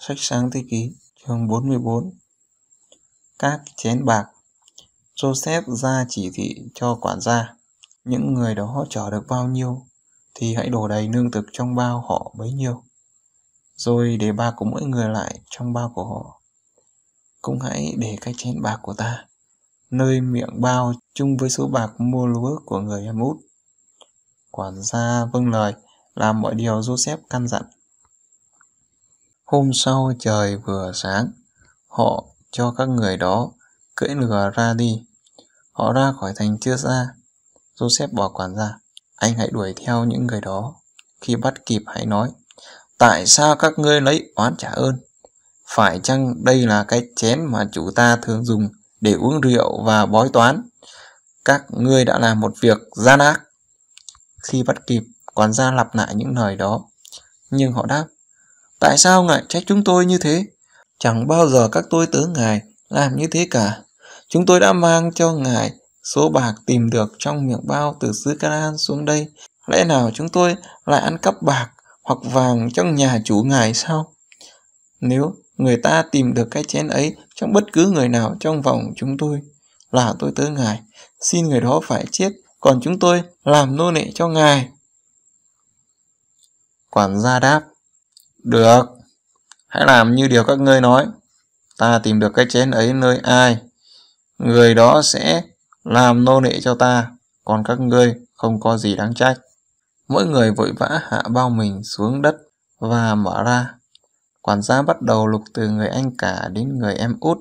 Sách sáng thế ký chương 44 Các chén bạc Joseph ra chỉ thị cho quản gia Những người đó trở được bao nhiêu Thì hãy đổ đầy nương thực trong bao họ bấy nhiêu Rồi để ba của mỗi người lại trong bao của họ Cũng hãy để cái chén bạc của ta Nơi miệng bao chung với số bạc mua lúa của người em út Quản gia vâng lời làm mọi điều Joseph căn dặn Hôm sau trời vừa sáng, họ cho các người đó cưỡi ngựa ra đi. Họ ra khỏi thành chưa xa. Joseph bỏ quản ra. Anh hãy đuổi theo những người đó. Khi bắt kịp hãy nói. Tại sao các ngươi lấy oán trả ơn? Phải chăng đây là cái chén mà chủ ta thường dùng để uống rượu và bói toán? Các ngươi đã làm một việc gian ác. Khi bắt kịp, quản gia lặp lại những lời đó. Nhưng họ đáp, Tại sao ngài trách chúng tôi như thế? Chẳng bao giờ các tôi tớ ngài làm như thế cả. Chúng tôi đã mang cho ngài số bạc tìm được trong miệng bao từ xứ Canaan xuống đây. Lẽ nào chúng tôi lại ăn cắp bạc hoặc vàng trong nhà chủ ngài sao? Nếu người ta tìm được cái chén ấy trong bất cứ người nào trong vòng chúng tôi, là tôi tớ ngài, xin người đó phải chết, còn chúng tôi làm nô lệ cho ngài. Quản gia đáp, được, hãy làm như điều các ngươi nói. Ta tìm được cái chén ấy nơi ai, người đó sẽ làm nô lệ cho ta, còn các ngươi không có gì đáng trách. Mỗi người vội vã hạ bao mình xuống đất và mở ra. Quản gia bắt đầu lục từ người anh cả đến người em út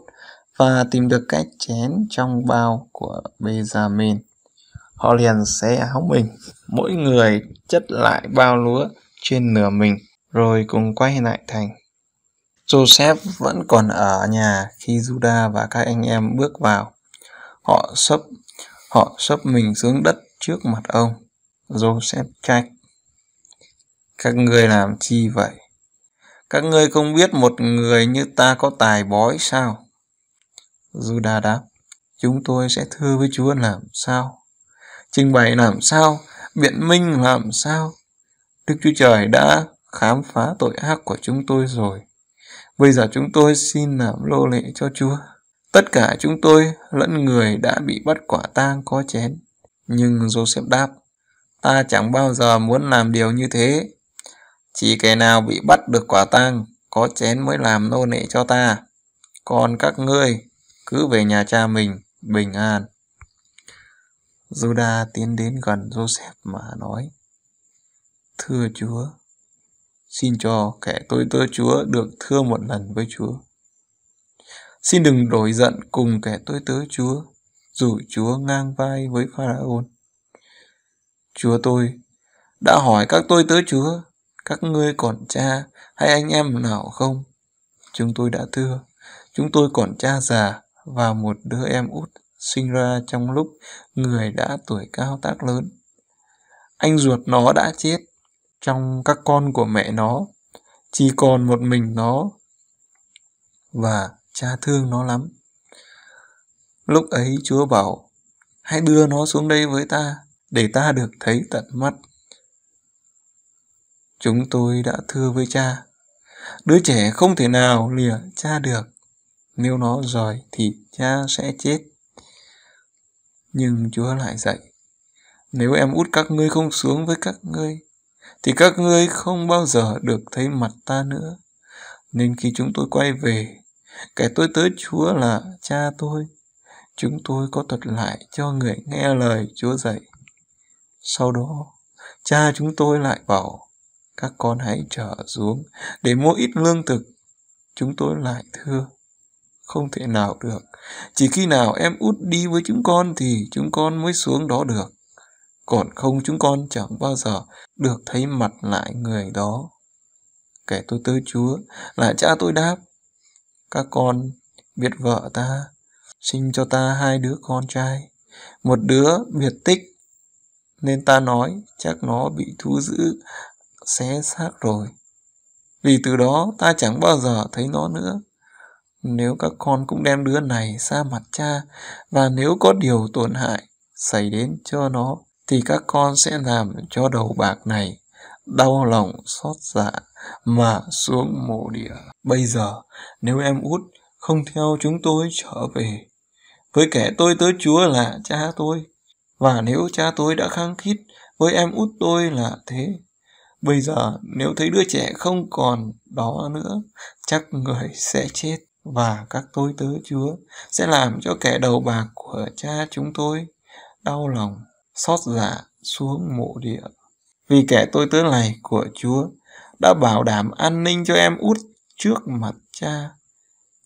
và tìm được cái chén trong bao của Benjamin. Họ liền xé áo mình, mỗi người chất lại bao lúa trên nửa mình rồi cùng quay lại thành. Joseph vẫn còn ở nhà khi judah và các anh em bước vào. Họ sấp họ sấp mình xuống đất trước mặt ông. Joseph trách. Các ngươi làm chi vậy? Các ngươi không biết một người như ta có tài bói sao? judah đáp, chúng tôi sẽ thưa với Chúa làm sao? Trình bày làm sao? Biện minh làm sao? Đức Chúa Trời đã khám phá tội ác của chúng tôi rồi. Bây giờ chúng tôi xin làm lô lệ cho Chúa. Tất cả chúng tôi lẫn người đã bị bắt quả tang có chén. Nhưng Joseph đáp, ta chẳng bao giờ muốn làm điều như thế. Chỉ kẻ nào bị bắt được quả tang có chén mới làm nô lệ cho ta. Còn các ngươi cứ về nhà cha mình bình an. Juda tiến đến gần Joseph mà nói: Thưa Chúa, xin cho kẻ tôi tớ Chúa được thưa một lần với Chúa. Xin đừng đổi giận cùng kẻ tôi tớ Chúa, dù Chúa ngang vai với Pharaon. Chúa tôi đã hỏi các tôi tớ Chúa, các ngươi còn cha hay anh em nào không? Chúng tôi đã thưa, chúng tôi còn cha già và một đứa em út sinh ra trong lúc người đã tuổi cao tác lớn. Anh ruột nó đã chết trong các con của mẹ nó chỉ còn một mình nó và cha thương nó lắm lúc ấy chúa bảo hãy đưa nó xuống đây với ta để ta được thấy tận mắt chúng tôi đã thưa với cha đứa trẻ không thể nào lìa cha được nếu nó giỏi thì cha sẽ chết nhưng chúa lại dạy nếu em út các ngươi không xuống với các ngươi thì các ngươi không bao giờ được thấy mặt ta nữa. Nên khi chúng tôi quay về, kẻ tôi tới Chúa là cha tôi. Chúng tôi có thuật lại cho người nghe lời Chúa dạy. Sau đó, cha chúng tôi lại bảo, các con hãy trở xuống để mua ít lương thực. Chúng tôi lại thưa, không thể nào được. Chỉ khi nào em út đi với chúng con thì chúng con mới xuống đó được còn không chúng con chẳng bao giờ được thấy mặt lại người đó. Kể tôi tới Chúa, lại cha tôi đáp, các con biết vợ ta, sinh cho ta hai đứa con trai, một đứa biệt tích, nên ta nói chắc nó bị thu giữ xé xác rồi. Vì từ đó ta chẳng bao giờ thấy nó nữa. Nếu các con cũng đem đứa này xa mặt cha, và nếu có điều tổn hại xảy đến cho nó, thì các con sẽ làm cho đầu bạc này đau lòng xót dạ mà xuống mộ địa. Bây giờ, nếu em út không theo chúng tôi trở về, với kẻ tôi tới Chúa là cha tôi, và nếu cha tôi đã khăng khít với em út tôi là thế. Bây giờ, nếu thấy đứa trẻ không còn đó nữa, chắc người sẽ chết và các tôi tớ Chúa sẽ làm cho kẻ đầu bạc của cha chúng tôi đau lòng xót dạ xuống mộ địa. Vì kẻ tôi tớ này của Chúa đã bảo đảm an ninh cho em út trước mặt cha.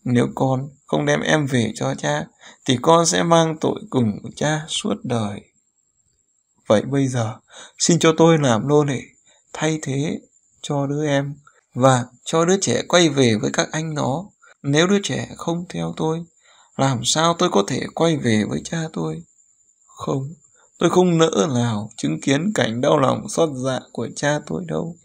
Nếu con không đem em về cho cha, thì con sẽ mang tội cùng cha suốt đời. Vậy bây giờ, xin cho tôi làm nô lệ, thay thế cho đứa em và cho đứa trẻ quay về với các anh nó. Nếu đứa trẻ không theo tôi, làm sao tôi có thể quay về với cha tôi? Không, Tôi không nỡ nào chứng kiến cảnh đau lòng xót dạ của cha tôi đâu.